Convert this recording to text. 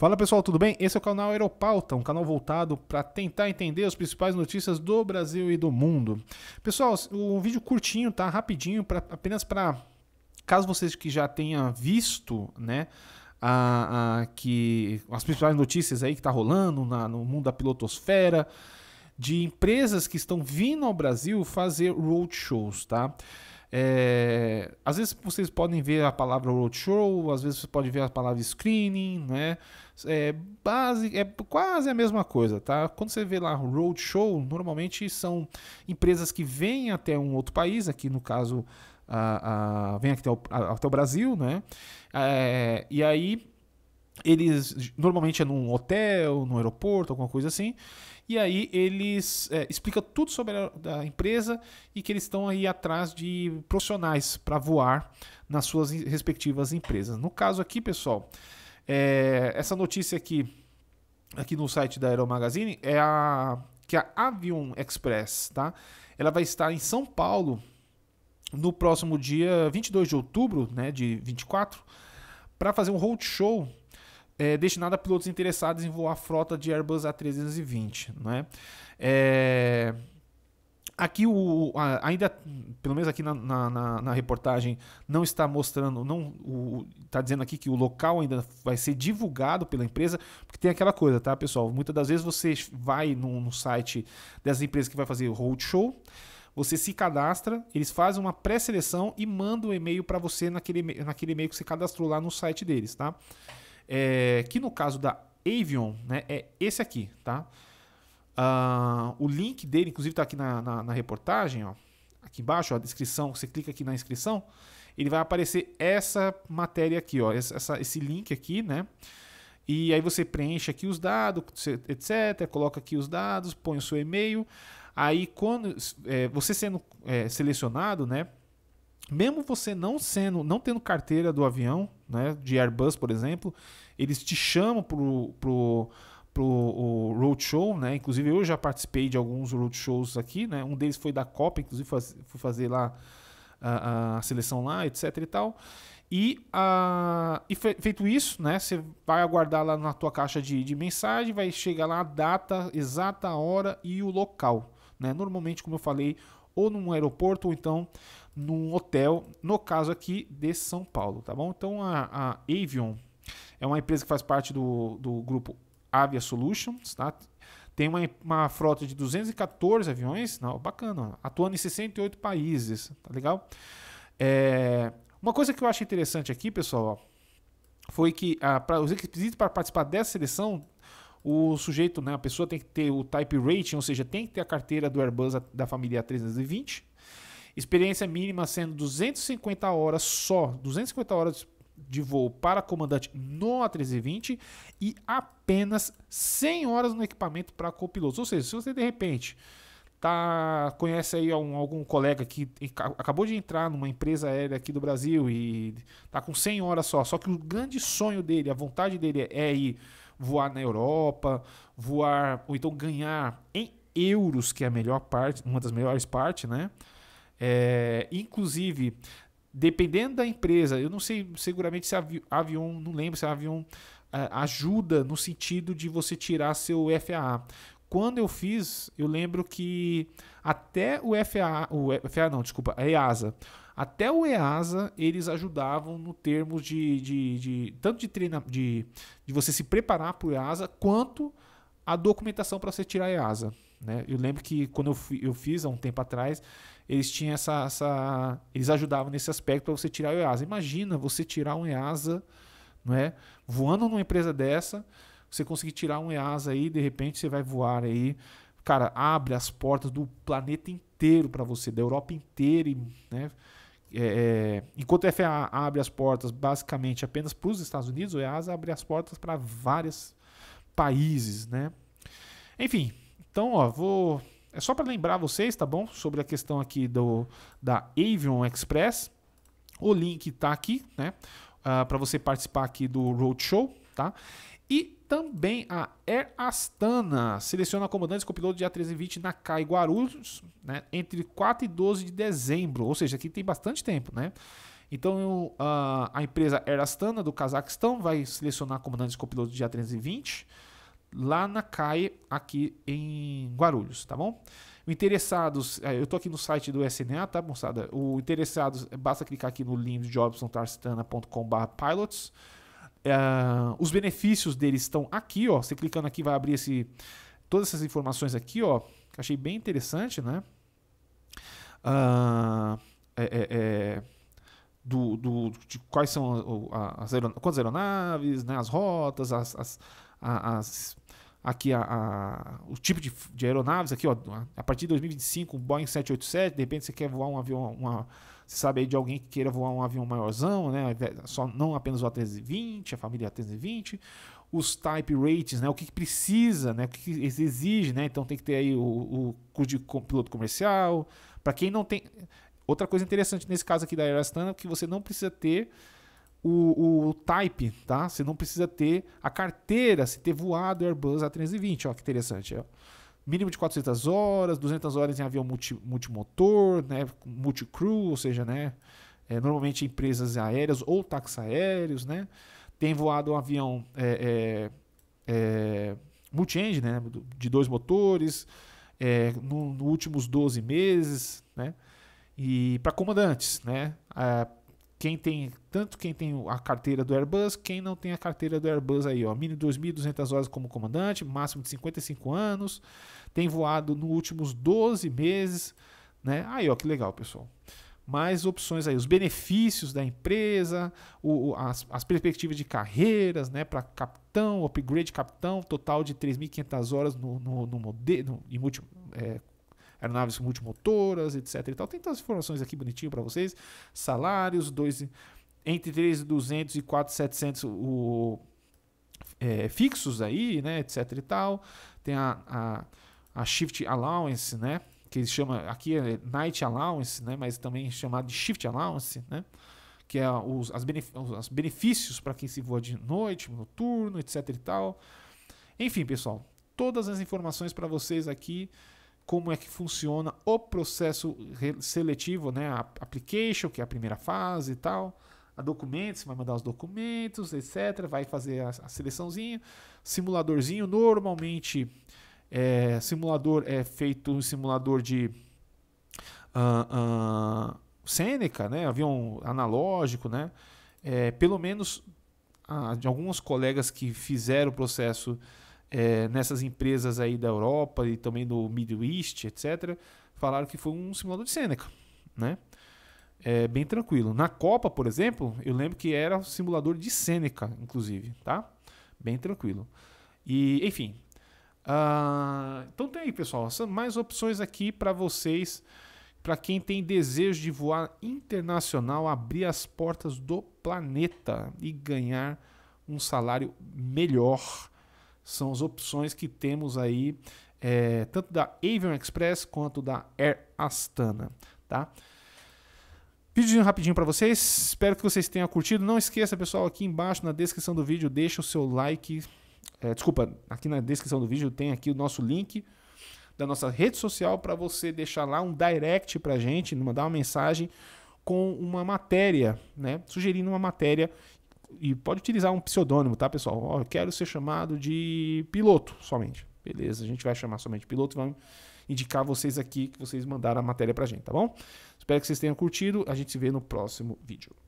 Fala pessoal, tudo bem? Esse é o canal Aeropauta, um canal voltado para tentar entender as principais notícias do Brasil e do mundo. Pessoal, um vídeo curtinho, tá? Rapidinho, pra, apenas para caso vocês que já tenha visto, né? A, a, que as principais notícias aí que tá rolando na, no mundo da pilotosfera, de empresas que estão vindo ao Brasil fazer roadshows, tá? É, às vezes vocês podem ver a palavra roadshow, às vezes vocês podem ver a palavra screening, né? É, base, é quase a mesma coisa, tá? Quando você vê lá roadshow, normalmente são empresas que vêm até um outro país, aqui no caso, a, a vem até o, a, até o, Brasil, né? É, e aí eles normalmente é num hotel, num aeroporto, alguma coisa assim. E aí eles é, explica tudo sobre a, empresa e que eles estão aí atrás de profissionais para voar nas suas respectivas empresas. No caso aqui, pessoal, é, essa notícia aqui aqui no site da Aeromagazine é a que a Avion Express, tá? Ela vai estar em São Paulo no próximo dia 22 de outubro, né, de 24, para fazer um roadshow é, destinada a pilotos interessados em voar frota de Airbus A320. Né? É, aqui o ainda pelo menos aqui na, na, na, reportagem não está mostrando não está dizendo aqui que o local ainda vai ser divulgado pela empresa porque tem aquela coisa tá pessoal muitas das vezes você vai no, no site dessa empresas que vai fazer roadshow você se cadastra, eles fazem uma pré-seleção e mandam o um e-mail para você naquele, naquele e-mail que você cadastrou lá no site deles, tá? é, que no caso da Avion né, é esse aqui, tá? Uh, o link dele, inclusive, está aqui na, na, na, reportagem, ó, aqui embaixo, ó, a descrição. Você clica aqui na inscrição, ele vai aparecer essa matéria aqui, ó, essa, esse link aqui, né? E aí você preenche aqui os dados, etc. Coloca aqui os dados, põe o seu e-mail. Aí quando é, você sendo é, selecionado, né? mesmo você não sendo, não tendo carteira do avião, né, de Airbus, por exemplo, eles te chamam pro, pro, pro o roadshow, né? Inclusive eu já participei de alguns roadshows aqui, né? Um deles foi da Copa, inclusive faz, fui fazer lá a, a, seleção lá, etc e tal. E, a, e feito isso, né? Você vai aguardar lá na tua caixa de, de mensagem, vai chegar lá a data, exata a hora e o local, né? Normalmente, como eu falei, ou num aeroporto ou então num hotel, no caso aqui de São Paulo, tá bom? Então a, a Avion é uma empresa que faz parte do, do grupo Avia Solutions, tá? Tem uma, uma frota de 214 aviões, não, bacana, atuando em 68 países, tá legal? É, uma coisa que eu acho interessante aqui, pessoal, ó, foi que ah, pra, os requisitos para participar dessa seleção, o sujeito, né, a pessoa tem que ter o type rating, ou seja, tem que ter a carteira do Airbus da família 320, Experiência mínima sendo 250 horas só, 250 horas de voo para comandante no A320 e apenas 100 horas no equipamento para copiloto Ou seja, se você de repente tá conhece aí algum, algum colega que acabou de entrar numa empresa aérea aqui do Brasil e tá com 100 horas só, só que o grande sonho dele, a vontade dele é ir voar na Europa, voar ou então ganhar em euros, que é a melhor parte, uma das melhores partes, né? É, inclusive, dependendo da empresa, eu não sei seguramente se a Avion, não lembro se a Avion é, ajuda no sentido de você tirar seu FAA. Quando eu fiz, eu lembro que até o FAA, o FAA não, desculpa, a EASA, até o EASA eles ajudavam no termos de, de, de tanto de treinar, de, de você se preparar para o EASA, quanto a documentação para você tirar a EASA. Né? Eu lembro que quando eu, fui, eu fiz há um tempo atrás, eles tinham essa, essa eles ajudavam nesse aspecto para você tirar o EASA. Imagina você tirar um EASA, não é? Voando numa empresa dessa, você conseguir tirar um EASA aí, de repente você vai voar aí. Cara, abre as portas do planeta inteiro para você, da Europa inteira, né? É, é enquanto a FAA abre as portas basicamente apenas para os Estados Unidos, o EASA abre as portas para vários países, né? Enfim, então, ó, vou. É só para lembrar vocês, tá bom? Sobre a questão aqui do da Avion Express. O link tá aqui, né? Uh, ah, para você participar aqui do Roadshow, tá? E também a Air Astana seleciona comandantes com piloto de A320 na CAI Guarulhos, né? Entre 4 e 12 de dezembro. Ou seja, aqui tem bastante tempo, né? Então a, ah, a empresa Air Astana do Cazaquistão vai selecionar comandantes piloto de A320 lá na CAE, aqui em Guarulhos, tá bom? Interessados, é, eu estou aqui no site do SNA, tá, moçada? O interessados, é, basta clicar aqui no link jobsontarstana.com.br pilots. É, os benefícios deles estão aqui, ó. Você clicando aqui vai abrir esse, todas essas informações aqui, ó. Que achei bem interessante, né? Ah, é, é, é, do, do, de quais são as aeronaves, aeronaves, né, as rotas, as, as as, aqui a, a, o tipo de, de, aeronaves aqui, ó, a partir de 2025, um Boeing 787, de repente você quer voar um avião, uma, você sabe aí de alguém que queira voar um avião maiorzão, né? Só não apenas o A320, a família A320, os type ratings, né? O que, que precisa, né? O que, que exige, né? Então tem que ter aí o, o curso de piloto comercial. Para quem não tem, outra coisa interessante nesse caso aqui da Aerostana é que você não precisa ter o, o, type, tá? Você não precisa ter a carteira, se ter voado Airbus A320, ó, que interessante. Ó. Mínimo de 400 horas, 200 horas em avião multi, multimotor, né? Multicrew, ou seja, né? É, normalmente empresas aéreas ou táxi aéreos, né? Tem voado um avião é, é, é multi-engine, né? De dois motores, é, nos no últimos 12 meses, né? E para comandantes, né? Ah, quem tem tanto quem tem a carteira do Airbus, quem não tem a carteira do Airbus aí, ó, mínimo 2.200 horas como comandante, máximo de 55 anos, tem voado nos últimos 12 meses, né? Aí, ó, que legal, pessoal. Mais opções aí, os benefícios da empresa, o, o as, as, perspectivas de carreiras, né, para capitão, upgrade capitão, total de 3.500 horas no, no, no modelo, em múltiplo, é, aeronaves multimotoras, etc. E tal. Tem todas as informações aqui bonitinho para vocês. Salários, dois, entre 3,200 e 4,700 o, é, fixos aí, né, etc. E tal. Tem a, a, a shift allowance, né, que eles chamam aqui é night allowance, né, mas também chamado de shift allowance, né, que é os, as benef, benefícios para quem se voa de noite, noturno, etc. E tal. Enfim, pessoal, todas as informações para vocês aqui como é que funciona o processo seletivo, né? A application, que é a primeira fase e tal. A documentos, vai mandar os documentos, etc. Vai fazer a, seleçãozinha. Simuladorzinho, normalmente é, simulador é feito um simulador de uh, uh, Seneca, né? Avião analógico, né? É, pelo menos uh, de alguns colegas que fizeram o processo é, nessas empresas aí da Europa e também do Middle East, etc., falaram que foi um simulador de Seneca, né? É bem tranquilo. Na Copa, por exemplo, eu lembro que era um simulador de Seneca, inclusive, tá? Bem tranquilo. E, enfim. Uh, então tem aí, pessoal, mais opções aqui para vocês, para quem tem desejo de voar internacional, abrir as portas do planeta e ganhar um salário melhor são as opções que temos aí, é, tanto da Avion Express quanto da Air Astana, tá? Pedindo rapidinho para vocês, espero que vocês tenham curtido. Não esqueça, pessoal, aqui embaixo na descrição do vídeo, deixa o seu like. É, desculpa, aqui na descrição do vídeo tem aqui o nosso link da nossa rede social para você deixar lá um direct para gente, mandar uma mensagem com uma matéria, né? Sugerindo uma matéria e pode utilizar um pseudônimo, tá, pessoal? eu quero ser chamado de piloto somente. Beleza, a gente vai chamar somente piloto. Vamos indicar vocês aqui que vocês mandaram a matéria pra gente, tá bom? Espero que vocês tenham curtido. A gente se vê no próximo vídeo.